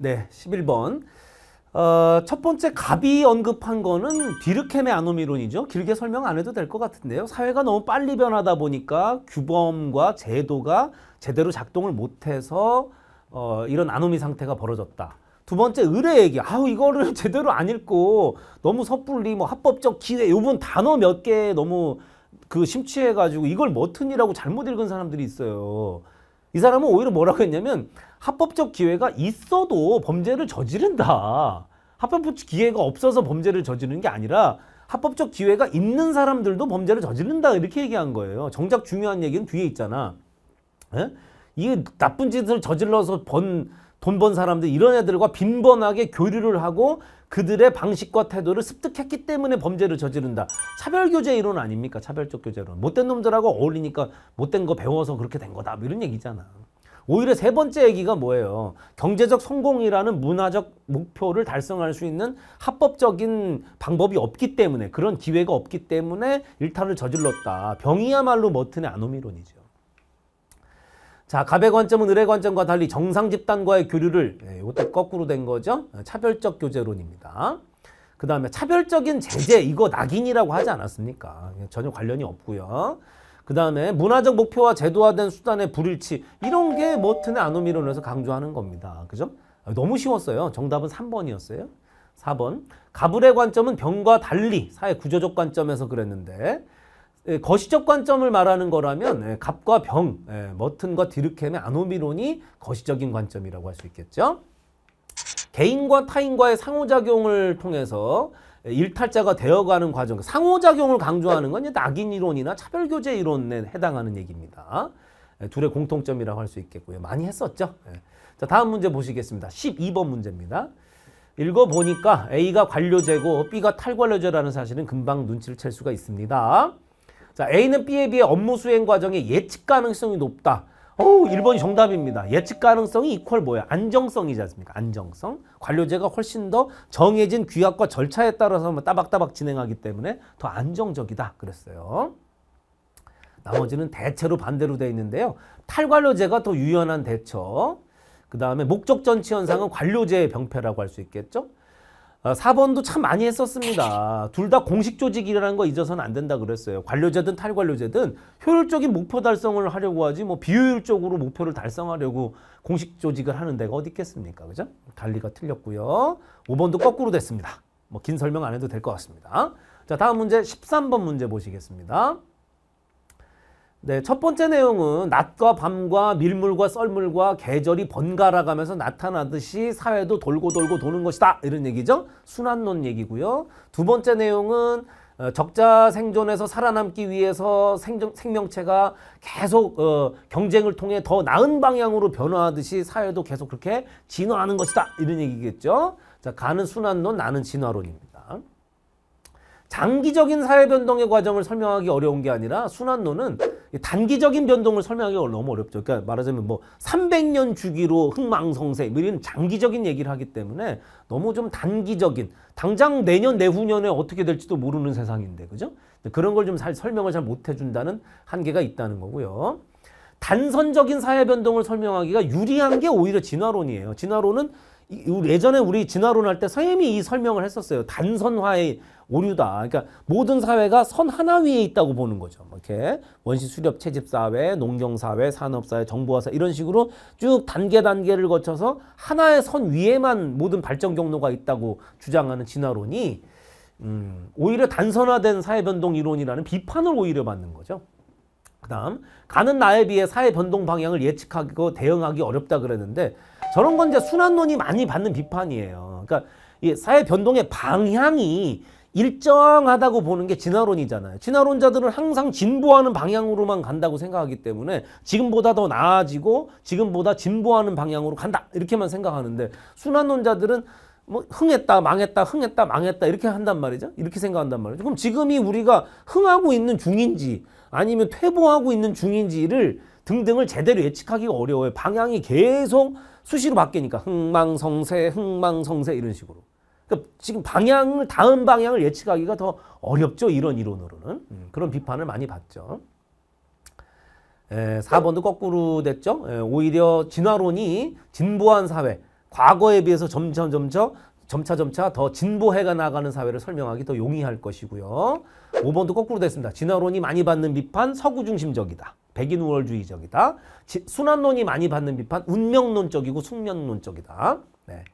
네, 11번. 어, 첫 번째 갑이 언급한 거는 디르켐의 아노미론이죠. 길게 설명 안 해도 될 것 같은데요. 사회가 너무 빨리 변하다 보니까 규범과 제도가 제대로 작동을 못해서 어, 이런 아노미 상태가 벌어졌다. 두 번째 의뢰 얘기. 아우 이거를 제대로 안 읽고 너무 섣불리 뭐 합법적 기회 요번 단어 몇 개 너무 그 심취해가지고 이걸 머튼이라고 잘못 읽은 사람들이 있어요. 이 사람은 오히려 뭐라고 했냐면 합법적 기회가 있어도 범죄를 저지른다. 합법적 기회가 없어서 범죄를 저지르는 게 아니라 합법적 기회가 있는 사람들도 범죄를 저지른다 이렇게 얘기한 거예요. 정작 중요한 얘기는 뒤에 있잖아. 에? 예? 이 나쁜 짓을 저질러서 번 돈 번 사람들 이런 애들과 빈번하게 교류를 하고 그들의 방식과 태도를 습득했기 때문에 범죄를 저지른다. 차별교제 이론 아닙니까? 차별적 교제론. 못된 놈들하고 어울리니까 못된 거 배워서 그렇게 된 거다. 뭐 이런 얘기잖아. 오히려 세 번째 얘기가 뭐예요? 경제적 성공이라는 문화적 목표를 달성할 수 있는 합법적인 방법이 없기 때문에 그런 기회가 없기 때문에 일탈을 저질렀다. 병이야말로 머튼의 아노미론이죠. 자, 갑의 관점은 을의 관점과 달리 정상 집단과의 교류를 예, 이것도 거꾸로 된 거죠. 차별적 교제론입니다. 그 다음에 차별적인 제재 이거 낙인이라고 하지 않았습니까? 전혀 관련이 없고요. 그 다음에 문화적 목표와 제도화된 수단의 불일치 이런 게 머튼의 뭐 아노미론에서 강조하는 겁니다. 그죠? 너무 쉬웠어요. 정답은 3번이었어요. 4번 가불의 관점은 병과 달리 사회 구조적 관점에서 그랬는데 거시적 관점을 말하는 거라면 갑과 병, 머튼과 뭐 디르켐의 아노미론이 거시적인 관점이라고 할 수 있겠죠. 개인과 타인과의 상호작용을 통해서 일탈자가 되어가는 과정, 상호작용을 강조하는 건 낙인 이론이나 차별교제 이론에 해당하는 얘기입니다. 예, 둘의 공통점이라고 할 수 있겠고요. 많이 했었죠. 예. 자, 다음 문제 보시겠습니다. 12번 문제입니다. 읽어보니까 A가 관료제고 B가 탈관료제라는 사실은 금방 눈치를 챌 수가 있습니다. 자, A는 B에 비해 업무 수행 과정의 예측 가능성이 높다. 오, 1번이 정답입니다. 예측 가능성이 이퀄 뭐야? 안정성이지 않습니까? 안정성. 관료제가 훨씬 더 정해진 규약과 절차에 따라서 따박따박 진행하기 때문에 더 안정적이다 그랬어요. 나머지는 대체로 반대로 돼 있는데요. 탈관료제가 더 유연한 대처. 그 다음에 목적 전치 현상은 관료제의 병폐라고 할 수 있겠죠. 4번도 어, 참 많이 했었습니다. 둘 다 공식 조직이라는 거 잊어서는 안 된다 그랬어요. 관료제든 탈관료제든 효율적인 목표 달성을 하려고 하지 뭐 비효율적으로 목표를 달성하려고 공식 조직을 하는 데가 어디 있겠습니까? 그죠? 달리가 틀렸고요. 5번도 거꾸로 됐습니다. 뭐 긴 설명 안 해도 될 것 같습니다. 자, 다음 문제 13번 문제 보시겠습니다. 네, 첫 번째 내용은 낮과 밤과 밀물과 썰물과 계절이 번갈아 가면서 나타나듯이 사회도 돌고 돌고 도는 것이다. 이런 얘기죠. 순환론 얘기고요. 두 번째 내용은 어, 적자 생존에서 살아남기 위해서 생존, 생명체가 계속 어, 경쟁을 통해 더 나은 방향으로 변화하듯이 사회도 계속 그렇게 진화하는 것이다. 이런 얘기겠죠. 자, 가는 순환론, 나는 진화론입니다. 장기적인 사회 변동의 과정을 설명하기 어려운 게 아니라 순환론은 단기적인 변동을 설명하기 너무 어렵죠. 그러니까 말하자면 뭐 300년 주기로 흥망성쇠 이런 장기적인 얘기를 하기 때문에 너무 좀 단기적인 당장 내년 내후년에 어떻게 될지도 모르는 세상인데 그죠? 그런 걸 좀 설명을 잘 못 해준다는 한계가 있다는 거고요. 단선적인 사회 변동을 설명하기가 유리한 게 오히려 진화론이에요. 진화론은 예전에 우리 진화론 할때 서임이 이 설명을 했었어요. 단선화의 오류다. 그러니까 모든 사회가 선 하나 위에 있다고 보는 거죠. 뭐 이렇게 원시 수렵 채집 사회, 농경 사회, 산업 사회, 정보화 사회 이런 식으로 쭉 단계 단계를 거쳐서 하나의 선 위에만 모든 발전 경로가 있다고 주장하는 진화론이 음, 오히려 단선화된 사회 변동 이론이라는 비판을 오히려 받는 거죠. 그 다음 가는 나에 비해 사회 변동 방향을 예측하고 대응하기 어렵다 그랬는데 저런 건 이제 순환론이 많이 받는 비판이에요. 그러니까 이 사회 변동의 방향이 일정하다고 보는 게 진화론이잖아요. 진화론자들은 항상 진보하는 방향으로만 간다고 생각하기 때문에 지금보다 더 나아지고 지금보다 진보하는 방향으로 간다 이렇게만 생각하는데 순환론자들은 뭐 흥했다 망했다 흥했다 망했다 이렇게 한단 말이죠. 이렇게 생각한단 말이죠. 그럼 지금이 우리가 흥하고 있는 중인지 아니면 퇴보하고 있는 중인지를 등등을 제대로 예측하기가 어려워요. 방향이 계속 수시로 바뀌니까 흥망성세흥망성세 이런 식으로. 그러니까 지금 방향을 다음 방향을 예측하기가 더 어렵죠. 이런 이론으로는. 음, 그런 비판을 많이 받죠. 에, 4번도 거꾸로 됐죠. 에, 오히려 진화론이 진보한 사회 과거에 비해서 점점 점점 점차 점차 더 진보해가 나가는 사회를 설명하기 더 용이할 것이고요. 5번도 거꾸로 됐습니다. 진화론이 많이 받는 비판 서구 중심적이다. 백인 우월주의적이다. 순환론이 많이 받는 비판 운명론적이고 숙련론적이다. 네.